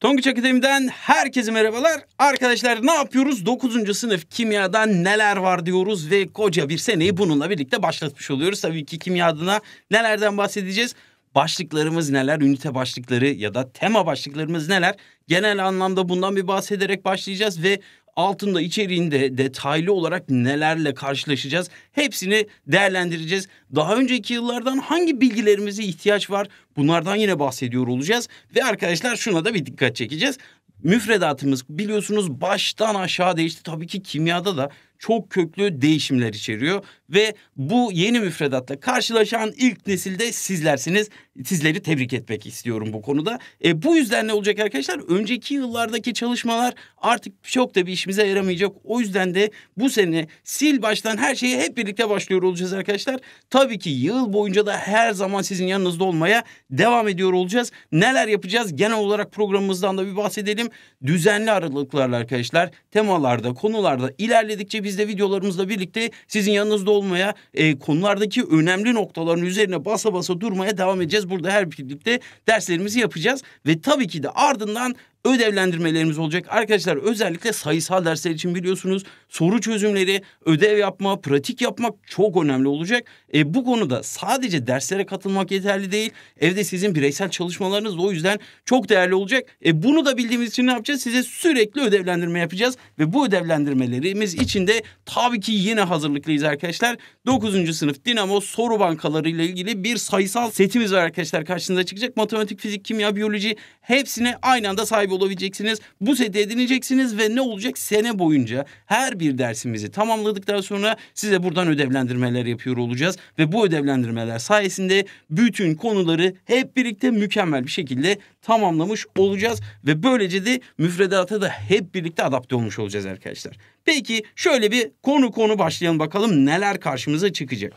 Tonguç Akademi'den herkese merhabalar. Arkadaşlar ne yapıyoruz? 9. sınıf kimyada neler var diyoruz ve koca bir seneyi bununla birlikte başlatmış oluyoruz. Tabii ki kimya adına nelerden bahsedeceğiz? Başlıklarımız neler? Ünite başlıkları ya da tema başlıklarımız neler? Genel anlamda bundan bir bahsederek başlayacağız ve altında içeriğinde detaylı olarak nelerle karşılaşacağız hepsini değerlendireceğiz. Daha önceki yıllardan hangi bilgilerimize ihtiyaç var bunlardan yine bahsediyor olacağız. Ve arkadaşlar şuna da bir dikkat çekeceğiz. Müfredatımız biliyorsunuz baştan aşağı değişti. Tabii ki kimyada da çok köklü değişimler içeriyor ve bu yeni müfredatla karşılaşan ilk nesilde sizlersiniz. Sizleri tebrik etmek istiyorum bu konuda. E, bu yüzden ne olacak arkadaşlar? Önceki yıllardaki çalışmalar artık çok da bir işimize yaramayacak. O yüzden de bu sene sil baştan her şeyi hep birlikte başlıyor olacağız arkadaşlar. Tabii ki yıl boyunca da her zaman sizin yanınızda olmaya devam ediyor olacağız. Neler yapacağız? Genel olarak programımızdan da bir bahsedelim. Düzenli aralıklarla arkadaşlar temalarda, konularda ilerledikçe biz biz de videolarımızla birlikte sizin yanınızda olmaya, e, konulardaki önemli noktaların üzerine basa basa durmaya devam edeceğiz. Burada her birlikte derslerimizi yapacağız ve tabii ki de ardından ödevlendirmelerimiz olacak. Arkadaşlar özellikle sayısal dersler için biliyorsunuz soru çözümleri, ödev yapma, pratik yapmak çok önemli olacak. E, bu konuda sadece derslere katılmak yeterli değil. Evde sizin bireysel çalışmalarınız o yüzden çok değerli olacak. E, bunu da bildiğimiz için ne yapacağız? Size sürekli ödevlendirme yapacağız ve bu ödevlendirmelerimiz için de tabii ki yine hazırlıklıyız arkadaşlar. 9. sınıf Dinamo soru bankaları ile ilgili bir sayısal setimiz var arkadaşlar karşınıza çıkacak. Matematik, fizik, kimya, biyoloji, Hepsine aynı anda sahip olabileceksiniz. Bu seti edineceksiniz ve ne olacak sene boyunca her bir dersimizi tamamladıktan sonra size buradan ödevlendirmeler yapıyor olacağız. Ve bu ödevlendirmeler sayesinde bütün konuları hep birlikte mükemmel bir şekilde tamamlamış olacağız. Ve böylece de müfredata da hep birlikte adapte olmuş olacağız arkadaşlar. Peki şöyle bir konu konu başlayalım bakalım neler karşımıza çıkacak.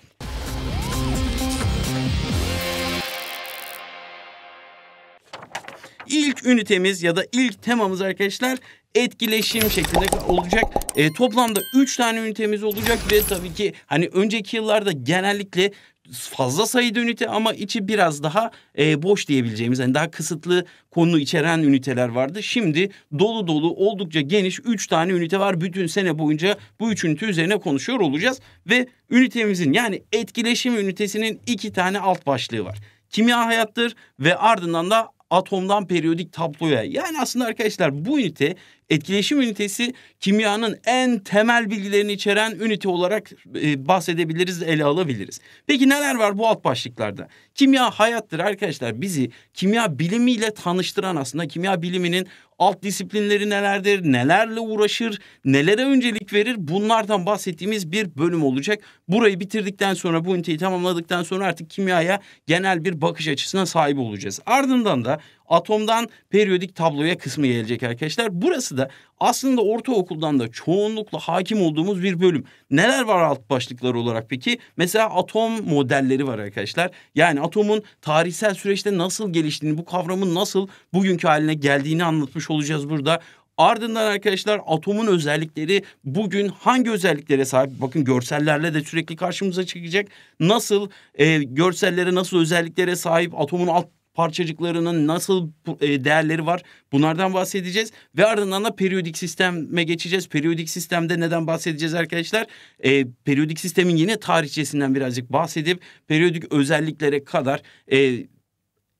ilk ünitemiz ya da ilk temamız arkadaşlar etkileşim şeklinde olacak. E, toplamda 3 tane ünitemiz olacak ve tabii ki hani önceki yıllarda genellikle fazla sayıda ünite ama içi biraz daha e, boş diyebileceğimiz hani daha kısıtlı konu içeren üniteler vardı. Şimdi dolu dolu oldukça geniş 3 tane ünite var. Bütün sene boyunca bu üç ünite üzerine konuşuyor olacağız ve ünitemizin yani etkileşim ünitesinin iki tane alt başlığı var. Kimya hayattır ve ardından da atomdan periyodik tabloya. Yani aslında arkadaşlar bu ünite etkileşim ünitesi kimyanın en temel bilgilerini içeren ünite olarak e, bahsedebiliriz, ele alabiliriz. Peki neler var bu alt başlıklarda? Kimya hayattır arkadaşlar. Bizi kimya bilimiyle tanıştıran aslında kimya biliminin alt disiplinleri nelerdir, nelerle uğraşır, nelere öncelik verir bunlardan bahsettiğimiz bir bölüm olacak. Burayı bitirdikten sonra bu üniteyi tamamladıktan sonra artık kimyaya genel bir bakış açısına sahip olacağız. Ardından da Atomdan periyodik tabloya kısmı gelecek arkadaşlar. Burası da aslında ortaokuldan da çoğunlukla hakim olduğumuz bir bölüm. Neler var alt başlıkları olarak peki? Mesela atom modelleri var arkadaşlar. Yani atomun tarihsel süreçte nasıl geliştiğini, bu kavramın nasıl bugünkü haline geldiğini anlatmış olacağız burada. Ardından arkadaşlar atomun özellikleri bugün hangi özelliklere sahip? Bakın görsellerle de sürekli karşımıza çıkacak. Nasıl e, görsellere nasıl özelliklere sahip atomun alt parçacıklarının nasıl e, değerleri var bunlardan bahsedeceğiz. Ve ardından da periyodik sisteme geçeceğiz. Periyodik sistemde neden bahsedeceğiz arkadaşlar? E, periyodik sistemin yine tarihçesinden birazcık bahsedip periyodik özelliklere kadar... E,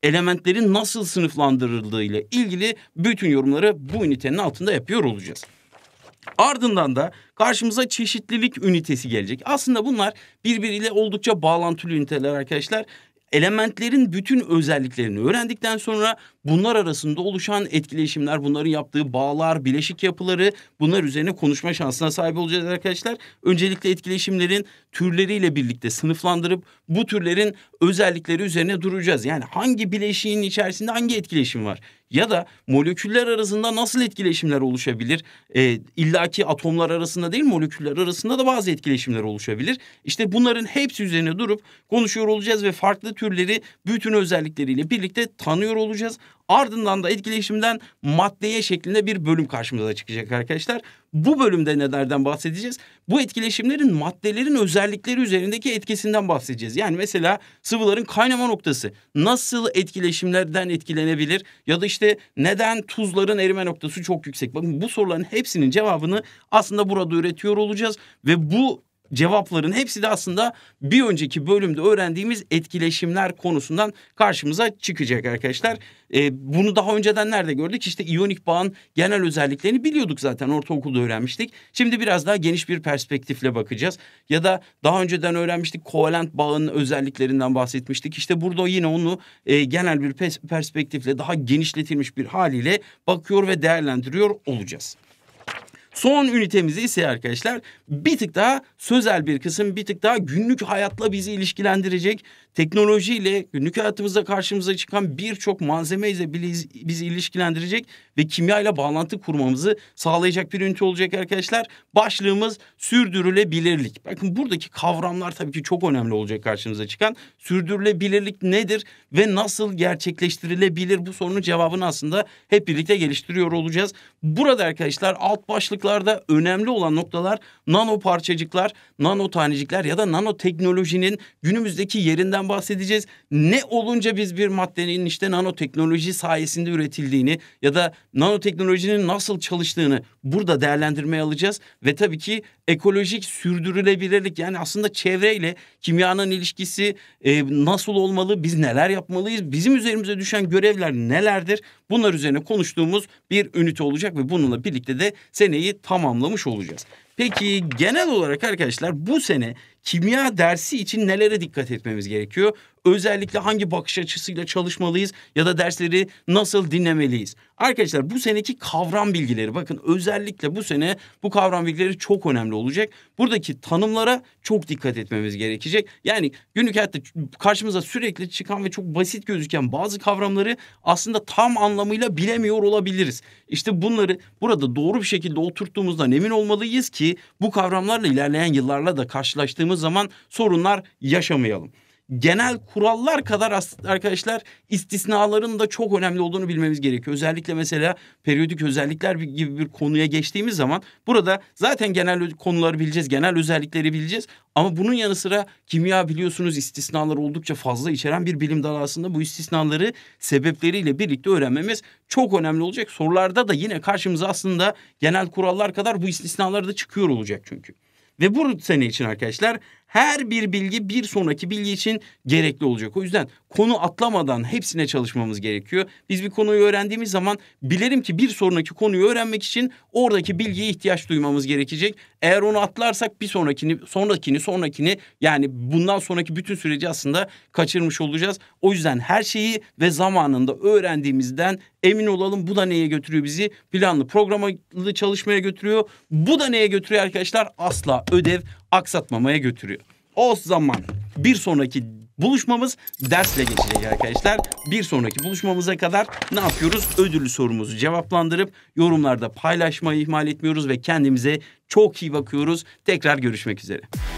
elementlerin nasıl sınıflandırıldığı ile ilgili bütün yorumları bu ünitenin altında yapıyor olacağız. Ardından da karşımıza çeşitlilik ünitesi gelecek. Aslında bunlar birbiriyle oldukça bağlantılı üniteler arkadaşlar elementlerin bütün özelliklerini öğrendikten sonra bunlar arasında oluşan etkileşimler, bunların yaptığı bağlar, bileşik yapıları bunlar üzerine konuşma şansına sahip olacağız arkadaşlar. Öncelikle etkileşimlerin türleriyle birlikte sınıflandırıp bu türlerin özellikleri üzerine duracağız. Yani hangi bileşiğin içerisinde hangi etkileşim var? Ya da moleküller arasında nasıl etkileşimler oluşabilir? E, illaki atomlar arasında değil moleküller arasında da bazı etkileşimler oluşabilir. İşte bunların hepsi üzerine durup konuşuyor olacağız ve farklı türleri bütün özellikleriyle birlikte tanıyor olacağız. Ardından da etkileşimden maddeye şeklinde bir bölüm karşımıza çıkacak arkadaşlar. Bu bölümde nelerden bahsedeceğiz? Bu etkileşimlerin maddelerin özellikleri üzerindeki etkisinden bahsedeceğiz. Yani mesela sıvıların kaynama noktası nasıl etkileşimlerden etkilenebilir? Ya da işte neden tuzların erime noktası çok yüksek? Bakın bu soruların hepsinin cevabını aslında burada üretiyor olacağız. Ve bu cevapların hepsi de aslında bir önceki bölümde öğrendiğimiz etkileşimler konusundan karşımıza çıkacak arkadaşlar. E, bunu daha önceden nerede gördük? İşte iyonik bağın genel özelliklerini biliyorduk zaten ortaokulda öğrenmiştik. Şimdi biraz daha geniş bir perspektifle bakacağız. Ya da daha önceden öğrenmiştik kovalent bağın özelliklerinden bahsetmiştik. İşte burada yine onu e, genel bir perspektifle daha genişletilmiş bir haliyle bakıyor ve değerlendiriyor olacağız. Son ünitemizi ise arkadaşlar bir tık daha sözel bir kısım, bir tık daha günlük hayatla bizi ilişkilendirecek teknolojiyle günlük hayatımızda karşımıza çıkan birçok malzemeyle bizi ilişkilendirecek ve kimya ile bağlantı kurmamızı sağlayacak bir ünite olacak arkadaşlar. Başlığımız sürdürülebilirlik. Bakın buradaki kavramlar tabii ki çok önemli olacak karşımıza çıkan. Sürdürülebilirlik nedir ve nasıl gerçekleştirilebilir bu sorunun cevabını aslında hep birlikte geliştiriyor olacağız. Burada arkadaşlar alt başlık Nanoparçacıklarda önemli olan noktalar nano parçacıklar, nano tanecikler ya da nano teknolojinin günümüzdeki yerinden bahsedeceğiz. Ne olunca biz bir maddenin işte nano teknoloji sayesinde üretildiğini ya da nano teknolojinin nasıl çalıştığını burada değerlendirmeye alacağız ve tabii ki ekolojik sürdürülebilirlik yani aslında çevreyle kimyanın ilişkisi e, nasıl olmalı, biz neler yapmalıyız, bizim üzerimize düşen görevler nelerdir? Bunlar üzerine konuştuğumuz bir ünite olacak ve bununla birlikte de seneyi tamamlamış olacağız. Peki genel olarak arkadaşlar bu sene kimya dersi için nelere dikkat etmemiz gerekiyor? Özellikle hangi bakış açısıyla çalışmalıyız ya da dersleri nasıl dinlemeliyiz? Arkadaşlar bu seneki kavram bilgileri bakın özellikle bu sene bu kavram bilgileri çok önemli olacak. Buradaki tanımlara çok dikkat etmemiz gerekecek. Yani günlük hayatta karşımıza sürekli çıkan ve çok basit gözüken bazı kavramları aslında tam anlamıyla bilemiyor olabiliriz. İşte bunları burada doğru bir şekilde oturttuğumuzdan emin olmalıyız ki bu kavramlarla ilerleyen yıllarla da karşılaştığımız baktığımız zaman sorunlar yaşamayalım. Genel kurallar kadar arkadaşlar istisnaların da çok önemli olduğunu bilmemiz gerekiyor. Özellikle mesela periyodik özellikler gibi bir konuya geçtiğimiz zaman burada zaten genel konuları bileceğiz, genel özellikleri bileceğiz. Ama bunun yanı sıra kimya biliyorsunuz istisnalar oldukça fazla içeren bir bilim dalı aslında. Bu istisnaları sebepleriyle birlikte öğrenmemiz çok önemli olacak. Sorularda da yine karşımıza aslında genel kurallar kadar bu istisnalar da çıkıyor olacak çünkü. Ve bu sene için arkadaşlar her bir bilgi bir sonraki bilgi için gerekli olacak. O yüzden konu atlamadan hepsine çalışmamız gerekiyor. Biz bir konuyu öğrendiğimiz zaman bilirim ki bir sonraki konuyu öğrenmek için oradaki bilgiye ihtiyaç duymamız gerekecek. Eğer onu atlarsak bir sonrakini, sonrakini, sonrakini yani bundan sonraki bütün süreci aslında kaçırmış olacağız. O yüzden her şeyi ve zamanında öğrendiğimizden emin olalım. Bu da neye götürüyor bizi? Planlı, programlı çalışmaya götürüyor. Bu da neye götürüyor arkadaşlar? Asla ödev aksatmamaya götürüyor. O zaman bir sonraki buluşmamız dersle geçecek arkadaşlar. Bir sonraki buluşmamıza kadar ne yapıyoruz? Ödüllü sorumuzu cevaplandırıp yorumlarda paylaşmayı ihmal etmiyoruz ve kendimize çok iyi bakıyoruz. Tekrar görüşmek üzere.